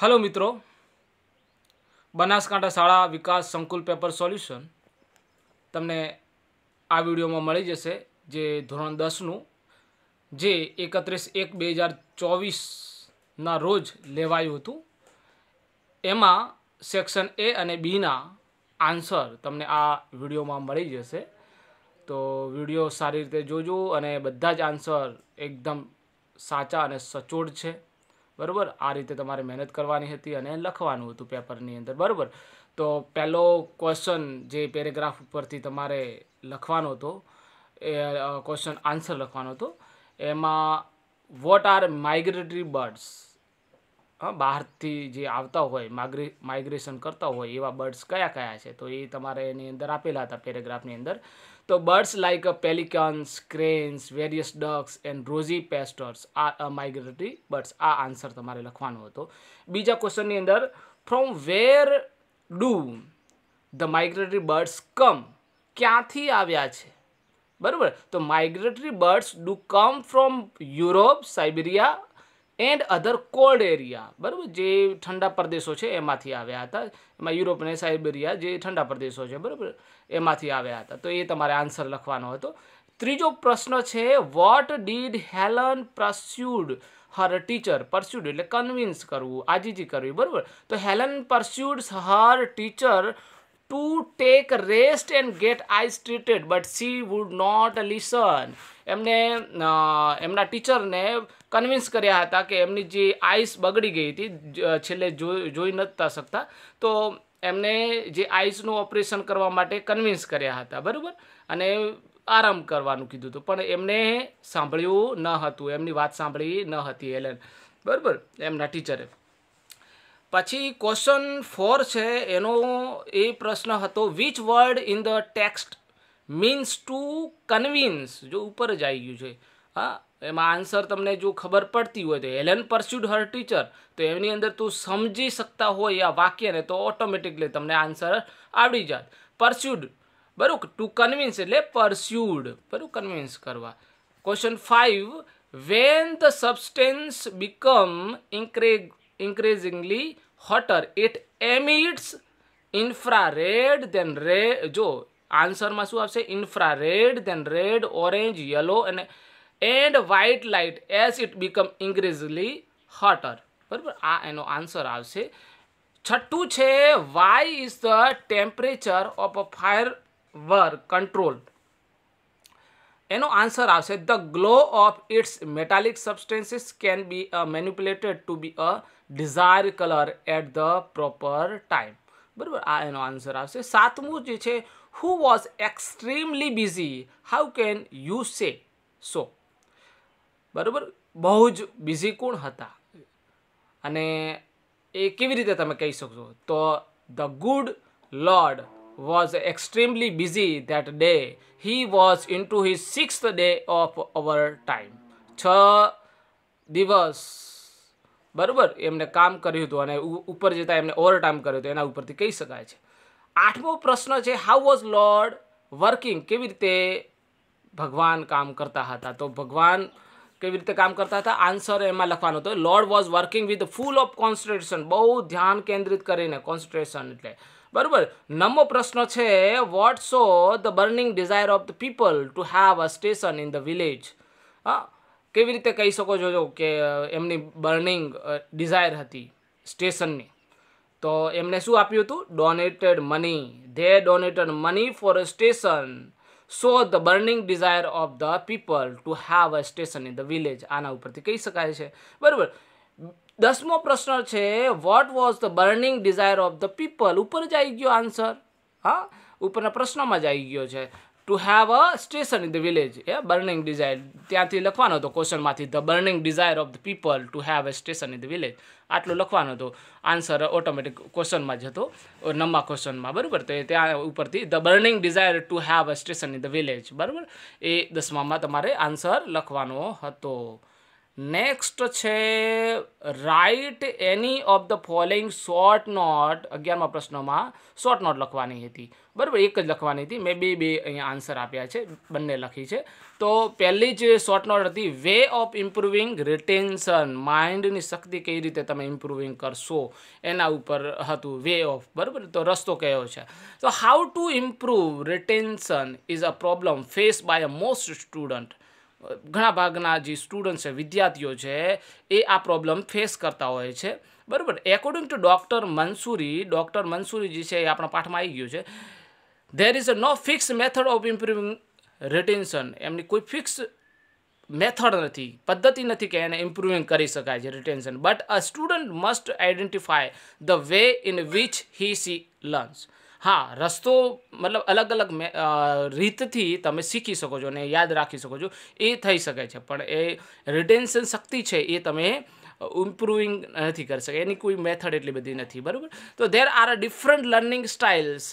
Hello મિત્રો બનાસકાંઠા શાળા વિકાસ સંકુલ પેપર સોલ્યુશન તમને આ વિડીયોમાં મળી જશે જે ધોરણ દસનું જે એકત્રીસ એક બે હજાર ચોવીસના રોજ લેવાયું હતું એમાં સેક્શન એ અને બીના આન્સર તમને આ વિડીયોમાં મળી જશે તો વિડીયો સારી રીતે જોજો અને બધા જ આન્સર એકદમ સાચા અને સચોટ છે બરાબર આ રીતે તમારે મહેનત કરવાની હતી અને લખવાનું હતું પેપરની અંદર બરાબર તો પહેલો ક્વેશ્ચન જે પેરેગ્રાફ ઉપરથી તમારે લખવાનો હતો એ ક્વેશ્ચન આન્સર લખવાનો હતો એમાં વોટ આર માઇગ્રેટરી બર્ડ્સ બહારથી જે આવતા હોય માગ્રે માઇગ્રેશન કરતા હોય એવા બર્ડ્સ કયા કયા છે તો એ તમારે એની અંદર આપેલા હતા પેરેગ્રાફની અંદર તો birds like pelicans cranes various ducks and rosy pastors આ માઇગ્રેટરી બર્ડ્સ આ આન્સર તમારે લખવાનો હતો બીજા ક્વેશ્ચનની અંદર from where do the migratory birds come ક્યાંથી આવ્યા છે બરાબર તો migratory birds do come from Europe Siberia and other cold area બરાબર જે ઠંડા પ્રદેશો છે એમાંથી આવ્યા હતા એમાં યુરોપ અને સાઇબેરિયા જે ઠંડા પ્રદેશો છે બરાબર એમાંથી આવ્યા હતા તો એ તમારે આન્સર લખવાનો હતો ત્રીજો પ્રશ્ન છે what did Helen persuade her teacher persuade એટલે કન્વિન્સ કરવું આજીજી કરવી બરાબર તો Helen persuade her teacher to take rest and get ice treated but she would not listen એમને એમના ટીચરને કન્વિન્સ કર્યા હતા કે એમની જે આઈસ બગડી ગઈ હતી છેલ્લે જોઈ નતા શકતા તો એમને જે આઈસનું ઓપરેશન કરવા માટે કન્વિન્સ કર્યા હતા બરાબર અને આરામ કરવાનું કીધું હતું પણ એમને સાંભળ્યું ન હતું એમની વાત સાંભળી ન હતી એલેન બરાબર એમના ટીચરે પછી ક્વેશ્ચન ફોર છે એનો એ પ્રશ્ન હતો which word in the text means to convince જો ઉપર જ આવી ગયું છે હા એમાં આન્સર તમને જો ખબર પડતી હોય તો હેલેન પરસ્યુડ હર ટીચર તો એની અંદર તું સમજી શકતા હોય આ વાક્યને તો ઓટોમેટિકલી તમને આન્સર આવડી જાત પરસ્યુડ બરાબર ટુ કન્વિન્સ એટલે પરસ્યુડ બરાબર કન્વિન્સ કરવા question five when the substance become increase increasingly hotter it emits infrared then red જો આન્સરમાં શું આવશે infrared then red orange yellow અને and white light as it become increasingly hotter barabar aa eno answer aavse chhattu che why is the temperature of a firework controlled eno answer aavse the glow of its metallic substances can be uh, manipulated to be a desired color at the proper time barabar aa eno answer aavse saatmu je che who was extremely busy how can you say so બરાબર બહુ જ busy કોણ હતા અને એ કેવી રીતે તમે કહી શકશો તો the good Lord was extremely busy that day. He was into his six day of our time છ દિવસ બરાબર એમને કામ કર્યું હતું અને ઉપર જતાં એમને ઓવર ટાઈમ કર્યું હતું એના ઉપરથી કહી શકાય છે આઠમો પ્રશ્ન છે હાઉ વોઝ લોર્ડ વર્કિંગ કેવી રીતે ભગવાન કામ કરતા હતા તો ભગવાન કેવી રીતે કામ કરતા હતા આન્સર એમાં લખવાનો હતો Lord was working with full of concentration બહુ ધ્યાન કેન્દ્રિત કરીને કોન્સન્ટ્રેશન એટલે બરાબર નમો પ્રશ્ન છે what so the burning desire of the people to have a station in the village હા કેવી રીતે કહી શકો છો કે એમની બર્નિંગ ડિઝાયર હતી સ્ટેશનની તો એમને શું આપ્યું હતું donated money they donated money for a station so the burning desire of the people to have a station in the village આના ઉપરથી કહી શકાય છે બરાબર દસમો પ્રશ્ન છે what was the burning desire of the people ઉપર જ આવી ગયો આન્સર હા ઉપરના પ્રશ્નમાં જ આવી ગયો છે to have a station in the village એ બર્નિંગ ડિઝાયર ત્યાંથી લખવાનો હતો ક્વેશ્ચનમાંથી the burning desire of the people to have a station in the village આટલું લખવાનો હતો આન્સર ઓટોમેટિક ક્વેશ્ચનમાં જ હતો નંબર ક્વેશ્ચનમાં બરાબર તો એ ત્યાં ઉપરથી the burning desire to have a station in the village બરાબર એ દસમામાં તમારે આન્સર લખવાનો હતો નેક્સ્ટ છે write any of the following short note અગિયારમા પ્રશ્નોમાં શોર્ટ નોટ લખવાની હતી બરાબર એક જ લખવાની હતી મેં બે બે અહીંયા આન્સર આપ્યા છે બંને લખી છે તો પહેલી જે શોર્ટ નોટ હતી વે ઓફ ઇમ્પ્રુવિંગ રિટેન્શન માઇન્ડની શક્તિ કઈ રીતે તમે ઇમ્પ્રુવિંગ કરશો એના ઉપર હતું વે ઓફ બરાબર તો રસ્તો કયો છે તો how to improve retention is a problem face by a most student ઘણા ભાગના જે સ્ટુડન્ટ છે વિદ્યાર્થીઓ છે એ આ પ્રોબ્લેમ ફેસ કરતા હોય છે બરાબર according to doctor Mansoori doctor Mansoori જે છે એ આપણા પાઠમાં આવી ગયું છે there is a no fix method of improving retention એમની કોઈ ફિક્સ મેથડ નથી પદ્ધતિ નથી કે એને ઇમ્પ્રુવિંગ કરી શકાય છે retention but a student must identify the way in which he she learns હા રસ્તો મતલબ અલગ અલગ રીતથી તમે શીખી શકો છો અને યાદ રાખી શકો છો એ થઈ શકે છે પણ એ રિટેન્શન શક્તિ છે એ તમે ઇમ્પ્રુવિંગ નથી કરી શકે એની કોઈ મેથડ એટલી બધી નથી બરાબર તો there are a different learning styles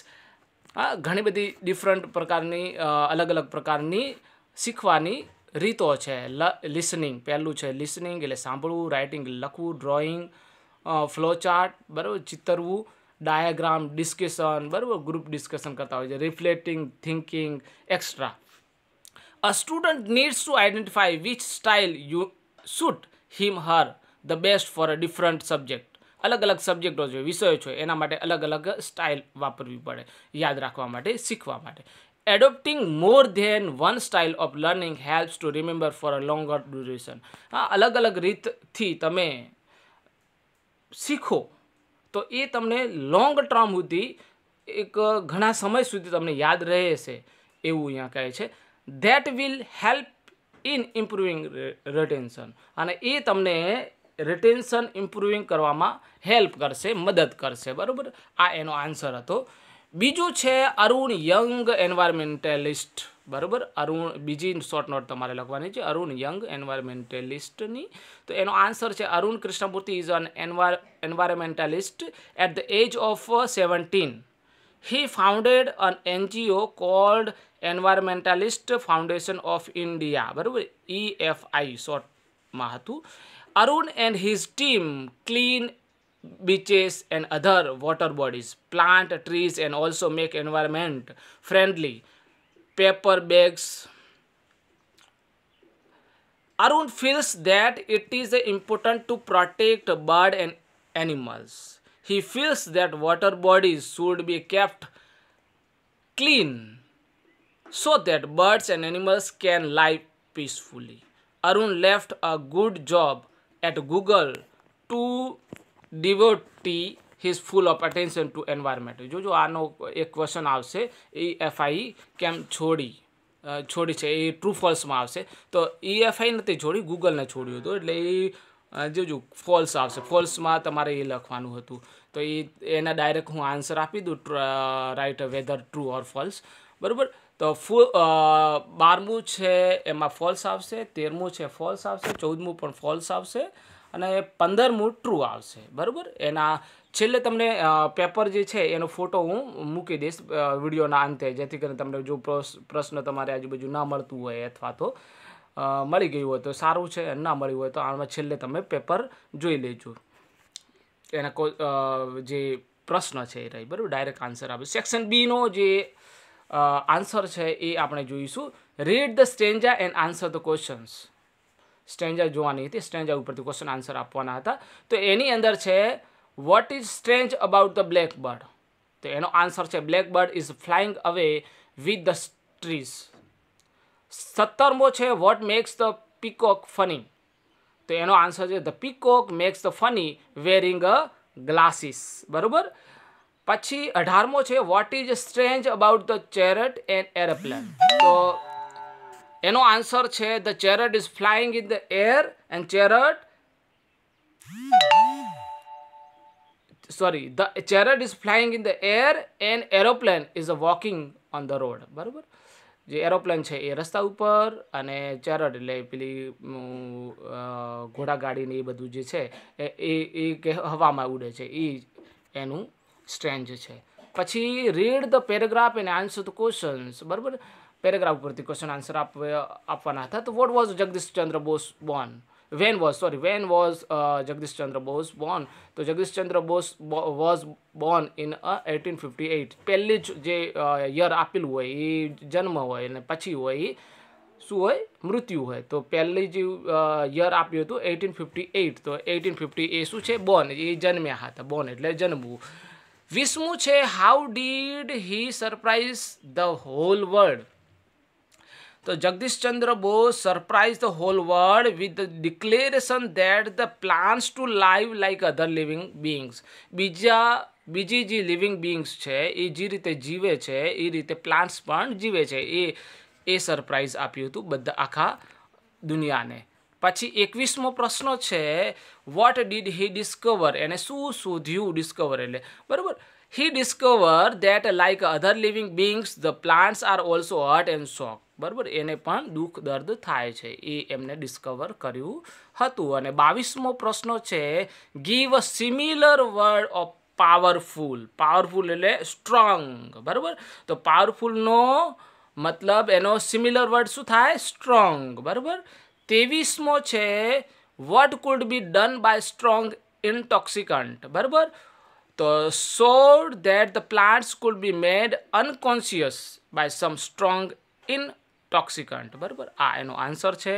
હા ઘણી બધી ડિફરન્ટ પ્રકારની અલગ અલગ પ્રકારની શીખવાની રીતો છે લિસનિંગ પહેલું છે લિસનિંગ એટલે સાંભળવું રાઇટિંગ લખવું ડ્રોઈંગ ફ્લોચાર્ટ બરાબર ચિતરવું डायग्राम डिस्कशन बराबर ग्रुप डिस्कशन करता हो reflecting thinking extra a student needs to identify which style you suit him her the best for a different subject अलग अलग सब्जेक्ट हो विषय हो अलग अलग स्टाइल वपरवी पड़े याद रखा सीखवा adopting more than one style of learning helps to remember for a longer duration हाँ अलग अलग रीत थी तब सीखो તો એ તમને લોંગ ટર્મ સુધી એક ઘણા સમય સુધી તમને યાદ રહેશે એવું અહીંયા કહે છે that will help in improving retention અને એ તમને રિટેન્શન ઇમ્પ્રુવિંગ કરવામાં હેલ્પ કરશે મદદ કરશે બરાબર આ એનો આન્સર હતો બીજું છે અરુણ યંગ એન્વાયરમેન્ટલિસ્ટ બરાબર અરુણ બીજી શોર્ટ નોટ તમારે લખવાની છે અરુણ યંગ એન્વાયરમેન્ટલિસ્ટની તો એનો આન્સર છે અરુણ કૃષ્ણમૂર્તિ ઇઝ અન એન્વાર environmentalist at the age of seventeen he founded an NGO called environmentalist foundation of India બરાબર એફ આઈ શોર્ટમાં હતું Arun and his team clean beaches and other water bodies plant trees and also make environment friendly paper bags. Arun feels that it is important to protect bird and animals. He feels that water bodies should be kept clean so that birds and animals can live peacefully. Arun left a good job at Google to devote. His full of attention to environment જોજો આનો એક question આવશે FI કેમ છોડી છોડી છે એ true ફોલ્સમાં આવશે તો એફઆઈ નથી છોડી ગૂગલને છોડ્યું હતું એટલે એ જોજો ફોલ્સ આવશે ફોલ્સમાં તમારે એ લખવાનું હતું તો એ એના ડાયરેક્ટ હું આન્સર આપી દઉં write whether true or false બરાબર તો ફૂ બારમું છે એમાં ફોલ્સ આવશે તેરમું છે ફોલ્સ આવશે ચૌદમું પણ ફોલ્સ આવશે અને પંદરમું ટ્રુ આવશે બરાબર એના છેલ્લે તમને પેપર જે છે એનો ફોટો હું મૂકી દઈશ વિડીયોના અંતે જેથી કરીને તમને જો પ્રશ્ન તમારે આજુબાજુ ના મળતું હોય અથવા તો મળી ગયું હોય તો સારું છે ના મળ્યું હોય તો આમાં છેલ્લે તમે પેપર જોઈ લેજો એના કો જે પ્રશ્ન છે એ રહી બરાબર ડાયરેક્ટ આન્સર આપે સેક્શન બીનો જે આન્સર છે એ આપણે જોઈશું read the stanza and answer the questions stanza જોવાની હતી સ્ટેન્જા ઉપરથી ક્વેશ્ચન આન્સર આપવાના હતા તો એની અંદર છે what is strange about the black bird તો એનો આન્સર છે black bird is flying away with the trees સત્તરમો છે what makes the peacock funny તો એનો આન્સર છે the peacock makes the funny wearing a glasses બરાબર પછી અઢારમો છે what is strange about the chariot and aeroplane તો એનો આન્સર છે the chariot is flying in the air and chariot sorry the ચેરડ is flying in the air and aeroplane is a walking on the road બરાબર જે aeroplane છે એ રસ્તા ઉપર અને ચેરડ એટલે પેલી ઘોડાગાડીને એ બધું જે છે એ એ કે હવામાં ઉડે છે એ એનું સ્ટ્રેન્જ છે પછી read the paragraph and answer the questions બરાબર પેરેગ્રાફ ઉપરથી ક્વેશ્ચન આન્સર આપવાના હતા તો what was Jagdish Chandra Bose born when was sorry when was uh, Jagdish Chandra Bose તો Jagdish Chandra Bose was born in eighteen fifty eight પહેલી જ જે યર આપેલું હોય એ જન્મ હોય અને પછી હોય એ શું હોય મૃત્યુ હોય તો પહેલી જે યર આપ્યું હતું એટીન ફિફ્ટી એઇટ તો એટીન ફિફ્ટી એ શું છે બોર્ન એ જન્મ્યા હતા બોર્ન એટલે જન્મવું વીસમું છે how did he surprise the whole world તો Jagdish Chandra Bose surprise the whole world with declaration that the plans to live like other living beings બીજા બીજી જે લિવિંગ બિંગ્સ છે એ જે રીતે જીવે છે એ રીતે પ્લાન્ટ્સ પણ જીવે છે એ એ સરપ્રાઇઝ આપ્યું હતું બધા આખા દુનિયાને પછી એકવીસમો પ્રશ્ન છે વોટ ડીડ હી ડિસ્કવર એને શું શોધ્યું ડિસ્કવર એટલે બરાબર he discover that like other living beings the plants are also hurt and shock બરાબર એને પણ દુઃખ દર્દ થાય છે એ એમને ડિસ્કવર કર્યું હતું અને બાવીસમો પ્રશ્ન છે give a similar word of powerful powerful એટલે સ્ટ્રોંગ બરાબર તો પાવરફુલનો મતલબ એનો સિમિલર વર્ડ શું થાય સ્ટ્રોંગ બરાબર ત્રેવીસમો છે what could be done by strong intoxicant બરાબર તો so that the plants could be made unconscious by some strong intoxicant બરાબર આ એનો આન્સર છે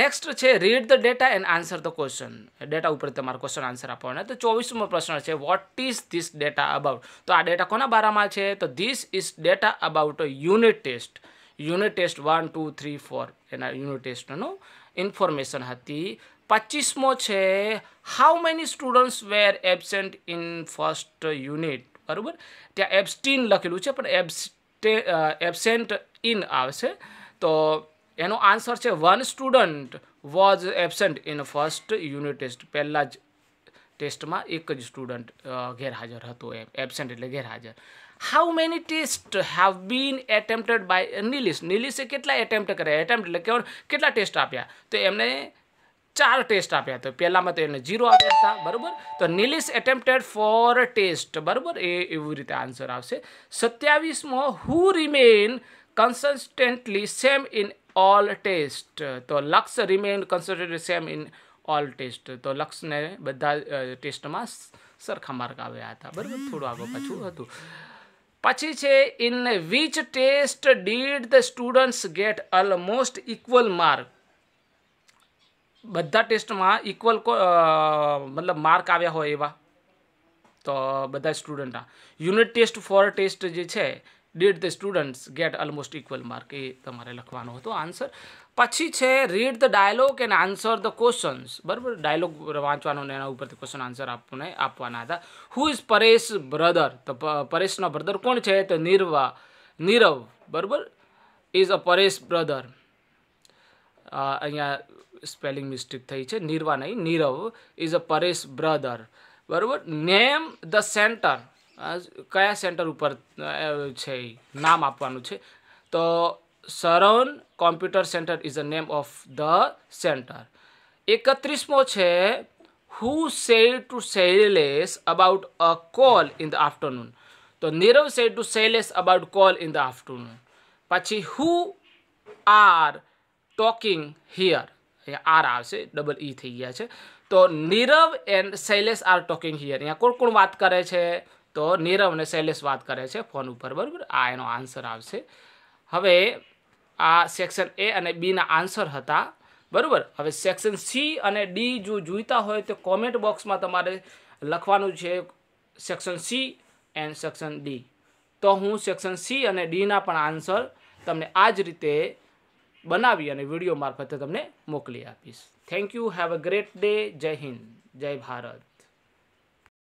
નેક્સ્ટ છે read the data and answer the question data ઉપર તમારો ક્વેશ્ચન આન્સર આપવાનો તો ચોવીસમો પ્રશ્ન છે what is this data about તો આ ડેટા કોના બારામાં છે તો this is data about unit test unit test one two three four એના યુનિટ ટેસ્ટનું ઇન્ફોર્મેશન હતી પચીસમો છે how many students were absent in first unit બરાબર ત્યાં એબસ્ટીન લખેલું છે પણ એબસ્ટે એબસેન્ટ ઇન આવશે તો એનો આન્સર છે one student was absent in first unit test પહેલાં જ ટેસ્ટમાં એક જ સ્ટુડન્ટ ગેરહાજર હતો એમ એબસેન્ટ એટલે ગેરહાજર how many test have been attempted by Nilesh નિલિસે કેટલા એટેમ્પ્ટ કર્યા એટેમ્પ્ટ એટલે કેવું કેટલા ટેસ્ટ આપ્યા તો એમને ચાર ટેસ્ટ આપ્યા તો પહેલાંમાં તો એને ઝીરો આપ્યા હતા બરાબર તો નિલિસ એટેમ્પ્ટેડ ફોર ટેસ્ટ બરાબર એ એવી રીતે આન્સર આવશે સત્યાવીસમાં who remain consistently same in all test તો Laksh remain consistently same in all test તો લક્ષને બધા ટેસ્ટમાં સરખા માર્ક આવ્યા હતા બરાબર થોડું આગળ પાછું હતું પછી છે in which test did the students get almost equal mark બધા ટેસ્ટમાં ઇક્વલ મતલબ માર્ક આવ્યા હોય એવા તો બધા સ્ટુડન્ટના યુનિટ ટેસ્ટ ફોર ટેસ્ટ જે છે did the students get almost equal mark એ તમારે લખવાનો હતો આન્સર પછી છે read the dialogue and answer the questions બરાબર ડાયલોગ વાંચવાનો ને એના ઉપરથી ક્વેશ્ચન આન્સર આપને આપવાના હતા હુ ઇઝ પરેશ બ્રધર તો પરેશનો બ્રધર કોણ છે તો નિર્વા નીરવ બરાબર ઇઝ અ પરેશ બ્રધર અહીંયા સ્પેલિંગ મિસ્ટેક થઈ છે નિર્વા નહીં Nirav is a Paresh brother બરાબર નેમ ધ સેન્ટર કયા સેન્ટર ઉપર છે નામ આપવાનું છે તો Saron computer centre is a name of the centre એકત્રીસમો છે who said to Seles about a call in the afternoon તો Nirav said to Seles about call in the afternoon પછી who are talking here are આવશે double E e થઈ ગયા છે તો Nirav and Shailesh are talking here અહીંયા કોણ કોણ વાત કરે છે તો નીરવ અને શૈલેષ વાત કરે છે ફોન ઉપર બરાબર આ એનો આન્સર આવશે હવે આ સેક્શન એ અને બીના આન્સર હતા બરાબર હવે સેક્શન સી અને ડી જો જોઈતા હોય તો કોમેન્ટ બોક્સમાં તમારે લખવાનું છે section C and section D તો હું સેક્શન સી અને ડીના પણ આન્સર તમને આ જ રીતે બનાવી અને વિડીયો મારફતે તમને મોકલી આપીશ thank you have a great day Jai Hind જય ભારત